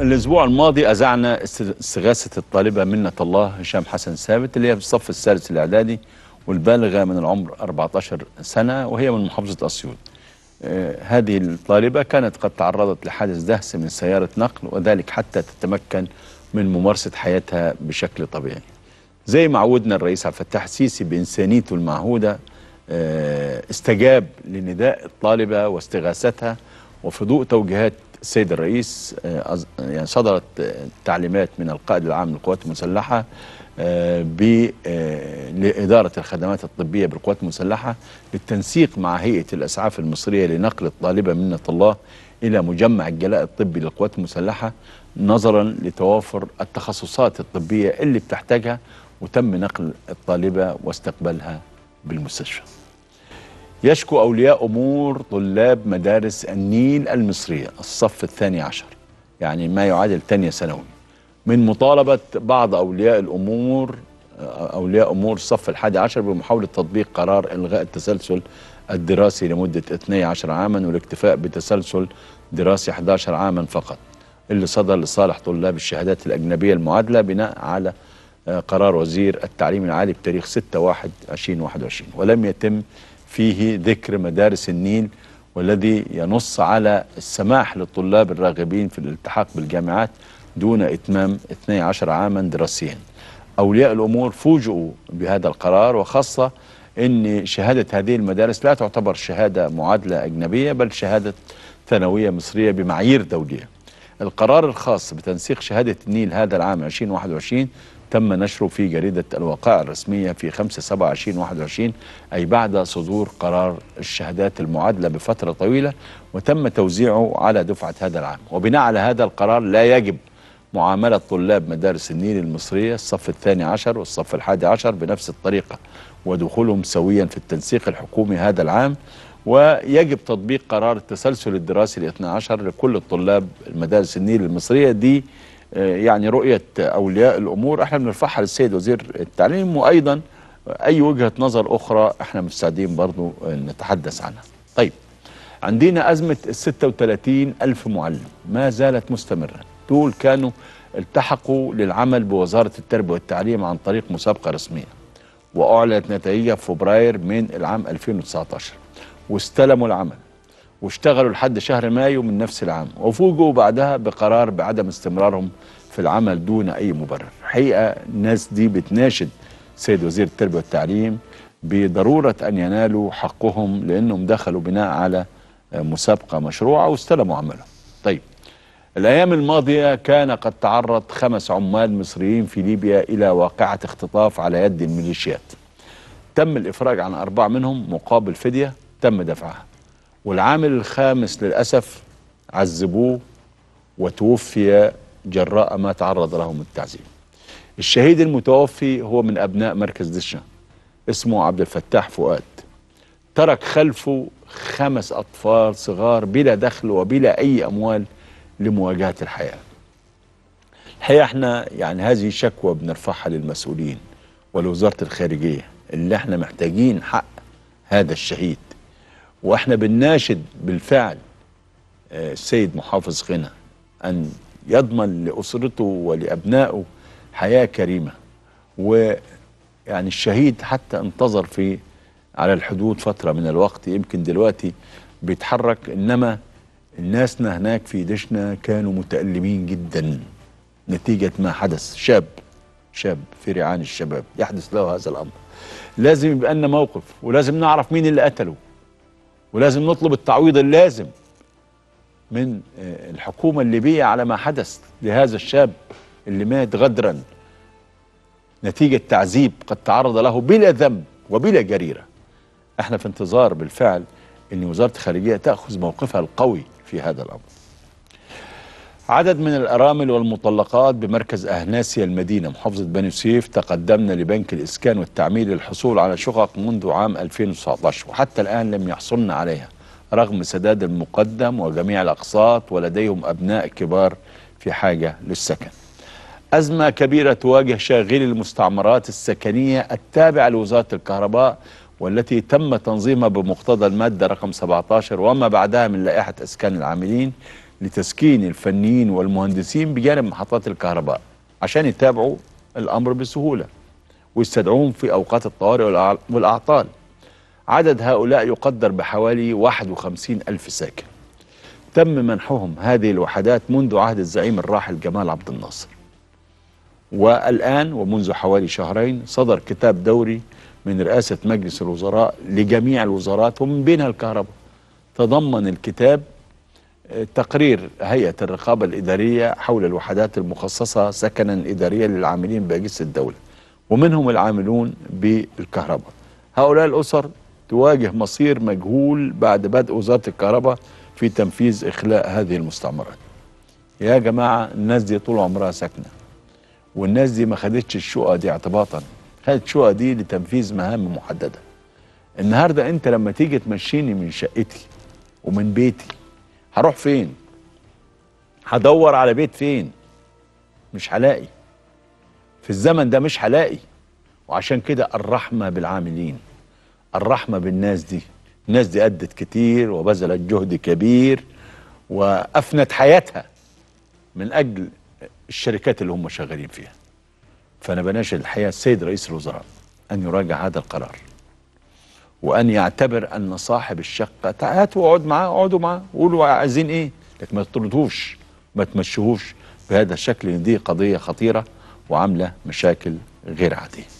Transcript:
الاسبوع الماضي اذعنا استغاثه الطالبه منه الله هشام حسن ثابت اللي هي في الصف السادس الاعدادي والبالغه من العمر 14 سنه وهي من محافظه اسيوط. آه، هذه الطالبه كانت قد تعرضت لحادث دهس من سياره نقل وذلك حتى تتمكن من ممارسه حياتها بشكل طبيعي. زي ما عودنا الرئيس عبد الفتاح السيسي بانسانيته المعهوده آه، استجاب لنداء الطالبه واستغاثتها وفي ضوء توجيهات السيد الرئيس آه، يعني صدرت آه، تعليمات من القائد العام للقوات المسلحة آه، ب لإدارة الخدمات الطبية بالقوات المسلحة بالتنسيق مع هيئة الأسعاف المصرية لنقل الطالبة منة الله إلى مجمع الجلاء الطبي للقوات المسلحة نظرا لتوافر التخصصات الطبية اللي بتحتاجها وتم نقل الطالبة واستقبالها بالمستشفى يشكو أولياء أمور طلاب مدارس النيل المصرية الصف الثاني عشر يعني ما يعادل ثانية ثانوي من مطالبة بعض أولياء الأمور أولياء أمور الصف الحادي عشر بمحاولة تطبيق قرار إلغاء التسلسل الدراسي لمدة 12 عاما والاكتفاء بتسلسل دراسي 11 عاما فقط اللي صدر لصالح طلاب الشهادات الأجنبية المعادلة بناء على آه، قرار وزير التعليم العالي بتاريخ 6 1 2021 ولم يتم فيه ذكر مدارس النيل والذي ينص على السماح للطلاب الراغبين في الالتحاق بالجامعات دون إتمام 12 عاما دراسيا أولياء الأمور فوجئوا بهذا القرار وخاصة أن شهادة هذه المدارس لا تعتبر شهادة معادلة أجنبية بل شهادة ثانوية مصرية بمعايير دولية القرار الخاص بتنسيق شهادة النيل هذا العام 2021 تم نشره في جريدة الوقائع الرسمية في 5/27/21 أي بعد صدور قرار الشهادات المعادلة بفترة طويلة وتم توزيعه على دفعة هذا العام وبناء على هذا القرار لا يجب معاملة طلاب مدارس النيل المصرية الصف الثاني عشر والصف الحادي عشر بنفس الطريقة ودخولهم سويا في التنسيق الحكومي هذا العام ويجب تطبيق قرار التسلسل الدراسي الاثنى عشر لكل الطلاب المدارس النيل المصرية دي آه، يعني رؤية أولياء الأمور احنا بنرفعها للسيد وزير التعليم وأيضا أي وجهة نظر أخرى احنا مستعدين برضو نتحدث عنها طيب عندنا أزمة ال 36 ألف معلم ما زالت مستمرة دول كانوا التحقوا للعمل بوزارة التربية والتعليم عن طريق مسابقة رسمية وأعلنت نتائجها في فبراير من العام 2019 واستلموا العمل واشتغلوا لحد شهر مايو من نفس العام وفوجئوا بعدها بقرار بعدم استمرارهم في العمل دون أي مبرر حقيقة الناس دي بتناشد سيد وزير التربية والتعليم بضرورة أن ينالوا حقهم لأنهم دخلوا بناء على مسابقة مشروعة واستلموا عملهم طيب الأيام الماضية كان قد تعرض خمس عمال مصريين في ليبيا إلى واقعة اختطاف على يد الميليشيات تم الإفراج عن أربعة منهم مقابل فدية تم دفعها والعامل الخامس للأسف عذبوه وتوفي جراء ما تعرض لهم التعذيب الشهيد المتوفي هو من أبناء مركز دشنة اسمه عبد الفتاح فؤاد ترك خلفه خمس أطفال صغار بلا دخل وبلا أي أموال لمواجهة الحياة الحقيقة احنا يعني هذه شكوى بنرفعها للمسؤولين ولوزارة الخارجية اللي احنا محتاجين حق هذا الشهيد واحنا بنناشد بالفعل آه، السيد محافظ غنى ان يضمن لاسرته ولابنائه حياه كريمه ويعني الشهيد حتى انتظر في على الحدود فتره من الوقت يمكن دلوقتي بيتحرك انما الناسنا هناك في دشنا كانوا متألمين جدا نتيجة ما حدث شاب شاب في رعان الشباب يحدث له هذا الأمر لازم يبقى لنا موقف ولازم نعرف مين اللي قتله ولازم نطلب التعويض اللازم من آه، الحكومة الليبية على ما حدث لهذا الشاب اللي مات غدرا نتيجة تعذيب قد تعرض له بلا ذنب وبلا جريرة احنا في انتظار بالفعل ان وزارة الخارجية تأخذ موقفها القوي في هذا الأمر عدد من الأرامل والمطلقات بمركز أهناسيا المدينة محافظة بني سيف تقدمنا لبنك الإسكان والتعمير للحصول على شقق منذ عام 2019 وحتى الآن لم يحصلن عليها رغم سداد المقدم وجميع الأقساط ولديهم أبناء كبار في حاجة للسكن أزمة كبيرة تواجه شاغلي المستعمرات السكنية التابعة لوزارة الكهرباء والتي تم تنظيمها بمقتضى المادة رقم 17 وما بعدها من لائحة أسكان العاملين لتسكين الفنيين والمهندسين بجانب محطات الكهرباء عشان يتابعوا الأمر بسهولة ويستدعوهم في أوقات الطوارئ والأعطال عدد هؤلاء يقدر بحوالي 51 ألف ساكن تم منحهم هذه الوحدات منذ عهد الزعيم الراحل جمال عبد الناصر والآن ومنذ حوالي شهرين صدر كتاب دوري من رئاسة مجلس الوزراء لجميع الوزارات ومن بينها الكهرباء تضمن الكتاب تقرير هيئة الرقابة الإدارية حول الوحدات المخصصة سكنا إداريا للعاملين بأجهزة الدولة ومنهم العاملون بالكهرباء هؤلاء الأسر تواجه مصير مجهول بعد بدء وزارة الكهرباء في تنفيذ إخلاء هذه المستعمرات يا جماعة الناس دي طول عمرها ساكنة والناس دي ما خدتش الشقة دي اعتباطا خدت الشقة دي لتنفيذ مهام محددة النهاردة أنت لما تيجي تمشيني من شقتي ومن بيتي هروح فين هدور على بيت فين مش هلاقي في الزمن ده مش هلاقي وعشان كده الرحمه بالعاملين الرحمه بالناس دي الناس دي أدت كتير وبذلت جهد كبير وأفنت حياتها من أجل الشركات اللي هم شغالين فيها فأنا بناشد الحقيقة السيد رئيس الوزراء أن يراجع هذا القرار وأن يعتبر أن صاحب الشقة هاتوا اقعد معاه اقعدوا معاه قولوا عايزين إيه لكن ما تطردوش ما تمشيهوش بهذا الشكل دي قضية خطيرة وعاملة مشاكل غير عادية